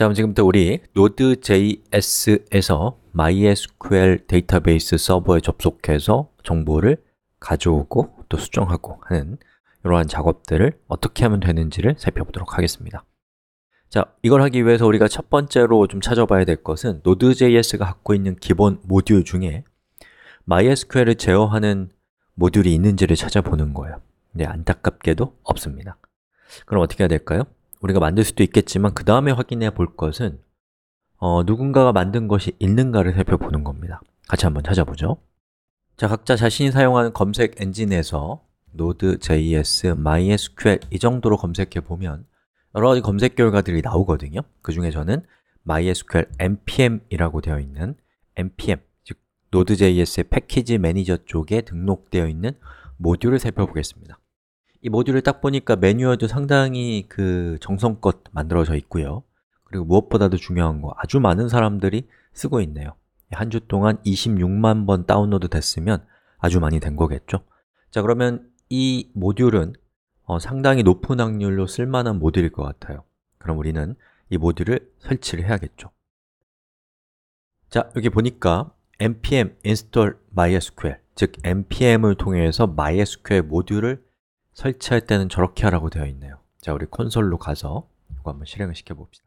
자, 그럼 지금부터 우리 Node.js에서 MySQL 데이터베이스 서버에 접속해서 정보를 가져오고 또 수정하고 하는 이러한 작업들을 어떻게 하면 되는지를 살펴보도록 하겠습니다. 자, 이걸 하기 위해서 우리가 첫 번째로 좀 찾아봐야 될 것은 Node.js가 갖고 있는 기본 모듈 중에 MySQL을 제어하는 모듈이 있는지를 찾아보는 거예요. 근데 네, 안타깝게도 없습니다. 그럼 어떻게 해야 될까요? 우리가 만들 수도 있겠지만 그 다음에 확인해 볼 것은 어, 누군가가 만든 것이 있는가를 살펴보는 겁니다 같이 한번 찾아보죠 자, 각자 자신이 사용하는 검색 엔진에서 Node.js, MySQL 이 정도로 검색해 보면 여러 가지 검색 결과들이 나오거든요 그 중에 저는 MySQL npm이라고 되어 있는 npm, 즉 Node.js의 패키지 매니저 쪽에 등록되어 있는 모듈을 살펴보겠습니다 이 모듈을 딱 보니까 매뉴얼도 상당히 그 정성껏 만들어져 있고요 그리고 무엇보다도 중요한 거 아주 많은 사람들이 쓰고 있네요 예, 한주 동안 26만 번 다운로드 됐으면 아주 많이 된 거겠죠 자 그러면 이 모듈은 어, 상당히 높은 확률로 쓸만한 모듈일 것 같아요 그럼 우리는 이 모듈을 설치를 해야겠죠 자 여기 보니까 npm install mysql 즉 npm을 통해서 mysql 모듈을 설치할 때는 저렇게 하라고 되어 있네요 자, 우리 콘솔로 가서 이거 한번 실행을 시켜봅시다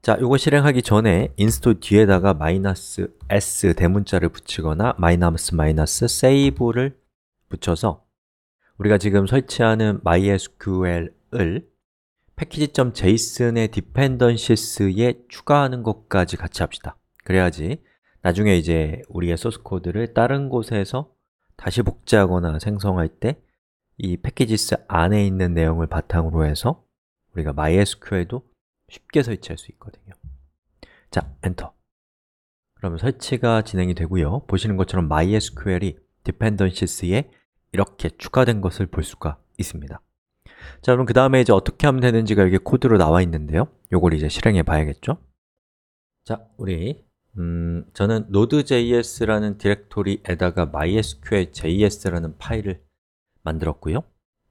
자, 이거 실행하기 전에 인스톨 뒤에다가 마이너스 s 대문자를 붙이거나 마이너스 마이너스 save를 붙여서 우리가 지금 설치하는 MySQL을 패키지.json의 디펜던시스에 추가하는 것까지 같이 합시다 그래야지 나중에 이제 우리의 소스 코드를 다른 곳에서 다시 복제하거나 생성할 때 이 패키지스 안에 있는 내용을 바탕으로 해서 우리가 MySQL도 쉽게 설치할 수 있거든요 자, 엔터 그러면 설치가 진행이 되고요 보시는 것처럼 MySQL이 Dependencies에 이렇게 추가된 것을 볼 수가 있습니다 자, 그럼 그 다음에 이제 어떻게 하면 되는지가 여기 코드로 나와 있는데요 요걸 이제 실행해 봐야겠죠? 자, 우리 음, 저는 node.js라는 디렉토리에다가 mysql.js라는 파일을 만들었고요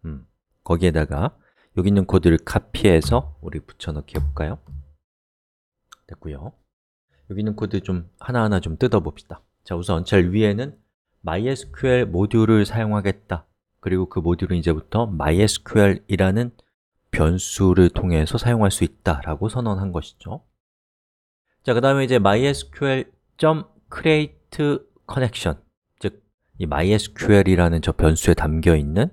음, 거기에다가 여기 있는 코드를 카피해서 우리 붙여넣기 해볼까요? 됐고요 여기 있는 코드 좀 하나하나 좀 뜯어봅시다 자, 우선 제일 위에는 mysql 모듈을 사용하겠다 그리고 그 모듈은 이제부터 mysql이라는 변수를 통해서 사용할 수 있다라고 선언한 것이죠 자, 그 다음에 이제 mysql.createConnection 즉, 이 mysql이라는 저 변수에 담겨있는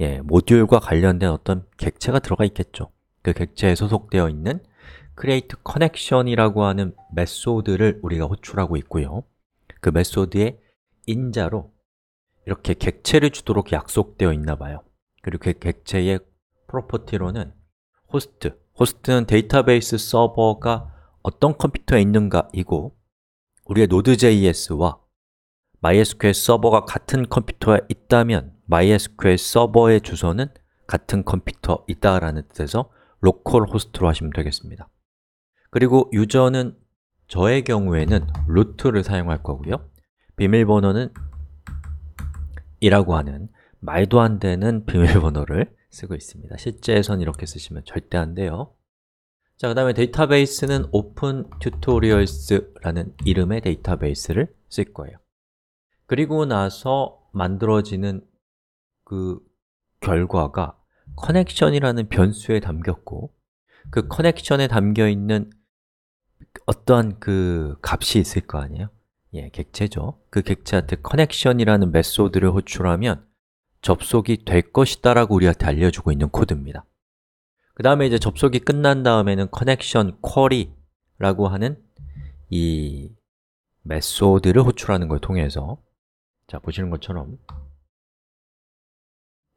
예, 모듈과 관련된 어떤 객체가 들어가 있겠죠 그 객체에 소속되어 있는 createConnection이라고 하는 메소드를 우리가 호출하고 있고요 그 메소드의 인자로 이렇게 객체를 주도록 약속되어 있나 봐요 그리고 그 객체의 프로퍼티로는 호스트, 호스트는 데이터베이스 서버가 어떤 컴퓨터에 있는가이고 우리의 Node.js와 MySQL 서버가 같은 컴퓨터에 있다면 MySQL 서버의 주소는 같은 컴퓨터있다 라는 뜻에서 로컬 호스트로 하시면 되겠습니다 그리고 유저는 저의 경우에는 루트를 사용할 거고요 비밀번호는 이라고 하는 말도 안 되는 비밀번호를 쓰고 있습니다 실제에선 이렇게 쓰시면 절대 안 돼요 자, 그 다음에 데이터베이스는 Open Tutorials라는 이름의 데이터베이스를 쓸 거예요 그리고 나서 만들어지는 그 결과가 커넥션이라는 변수에 담겼고 그 커넥션에 담겨있는 어떠한 그 값이 있을 거 아니에요? 예, 객체죠 그 객체한테 커넥션이라는 메소드를 호출하면 접속이 될 것이다 라고 우리한테 알려주고 있는 코드입니다 그 다음에 이제 접속이 끝난 다음에는 커넥션 쿼리라고 하는 이 메소드를 호출하는 걸 통해서 자, 보시는 것처럼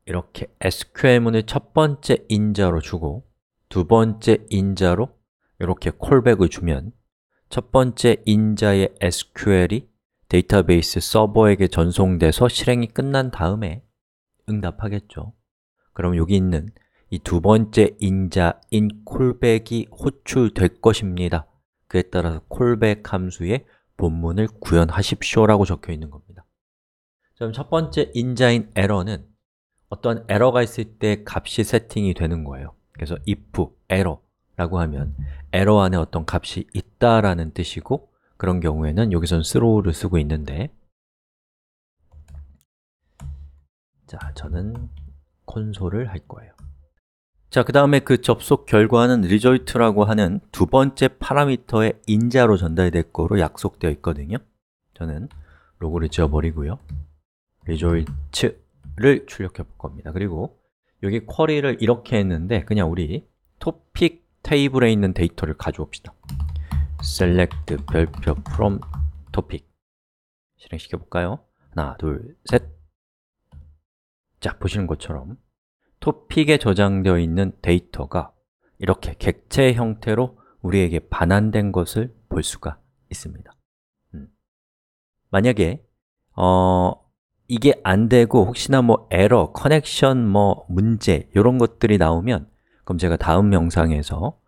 이렇게 SQL문을 첫 번째 인자로 주고 두 번째 인자로 이렇게 콜백을 주면 첫 번째 인자의 SQL이 데이터베이스 서버에게 전송돼서 실행이 끝난 다음에 응답하겠죠 그럼 여기 있는 이두 번째 인자인 콜백이 호출될 것입니다. 그에 따라서 콜백 함수의 본문을 구현하십시오라고 적혀 있는 겁니다. 그럼 첫 번째 인자인 에러는 어떤 에러가 있을 때 값이 세팅이 되는 거예요. 그래서 if error 라고 하면 에러 안에 어떤 값이 있다라는 뜻이고 그런 경우에는 여기선 throw를 쓰고 있는데 자, 저는 콘솔을 할 거예요. 자, 그 다음에 그 접속 결과는 result라고 하는 두 번째 파라미터의 인자로 전달이 될 거로 약속되어 있거든요 저는 로고를 지워버리고요 result를 출력해 볼 겁니다 그리고 여기 쿼리를 이렇게 했는데 그냥 우리 토픽 테이블에 있는 데이터를 가져옵시다 select 별표 from topic 실행시켜 볼까요? 하나, 둘, 셋 자, 보시는 것처럼 토픽에 저장되어 있는 데이터가 이렇게 객체 형태로 우리에게 반환된 것을 볼 수가 있습니다 음. 만약에 어, 이게 안 되고 혹시나 뭐 에러, 커넥션, 뭐 문제 이런 것들이 나오면 그럼 제가 다음 영상에서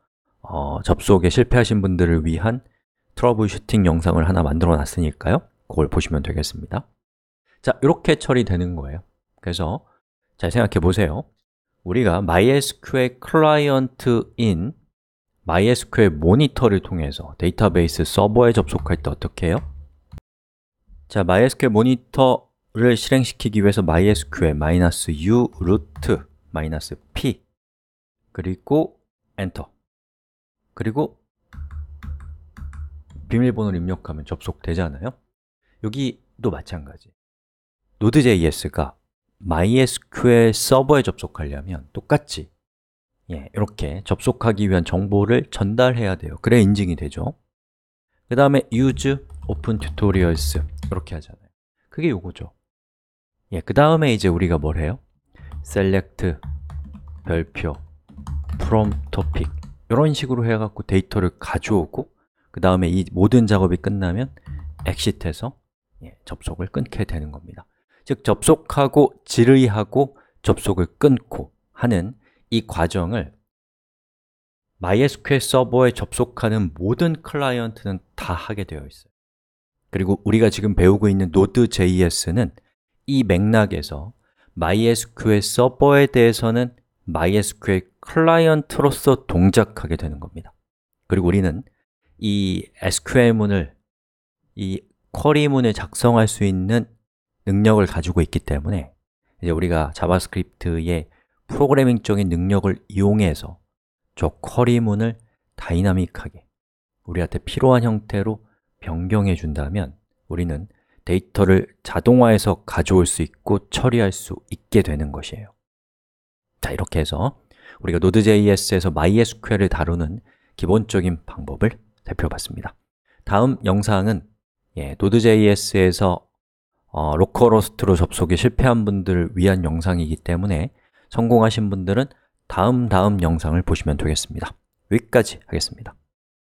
어, 접속에 실패하신 분들을 위한 트러블 슈팅 영상을 하나 만들어 놨으니까요 그걸 보시면 되겠습니다 자, 이렇게 처리되는 거예요 그래서 잘 생각해 보세요 우리가 MySQL 클라이언트인 MySQL 모니터를 통해서 데이터베이스 서버에 접속할 때 어떻게 해요? 자, MySQL 모니터를 실행시키기 위해서 MySQL u root p 그리고 엔터 그리고 비밀번호를 입력하면 접속되잖아요 여기도 마찬가지 node.js가 MySQL 서버에 접속하려면 똑같이 예, 이렇게 접속하기 위한 정보를 전달해야 돼요 그래 인증이 되죠 그 다음에 use open tutorials 이렇게 하잖아요 그게 요거죠 예, 그 다음에 이제 우리가 뭘 해요? select 별표 from topic 이런 식으로 해갖고 데이터를 가져오고 그 다음에 이 모든 작업이 끝나면 exit해서 예, 접속을 끊게 되는 겁니다 즉 접속하고 질의하고 접속을 끊고 하는 이 과정을 MySQL 서버에 접속하는 모든 클라이언트는 다 하게 되어 있어요 그리고 우리가 지금 배우고 있는 Node.js는 이 맥락에서 MySQL 서버에 대해서는 MySQL 클라이언트로서 동작하게 되는 겁니다 그리고 우리는 이 SQL문을, 이 쿼리문을 작성할 수 있는 능력을 가지고 있기 때문에 이제 우리가 자바스크립트의 프로그래밍적인 능력을 이용해서 저 쿼리문을 다이나믹하게 우리한테 필요한 형태로 변경해 준다면 우리는 데이터를 자동화해서 가져올 수 있고 처리할 수 있게 되는 것이에요 자, 이렇게 해서 우리가 Node.js에서 MySQL을 다루는 기본적인 방법을 살펴봤습니다 다음 영상은 예, Node.js에서 어, 로컬호스트로 접속이 실패한 분들을 위한 영상이기 때문에 성공하신 분들은 다음 다음 영상을 보시면 되겠습니다. 여기까지 하겠습니다.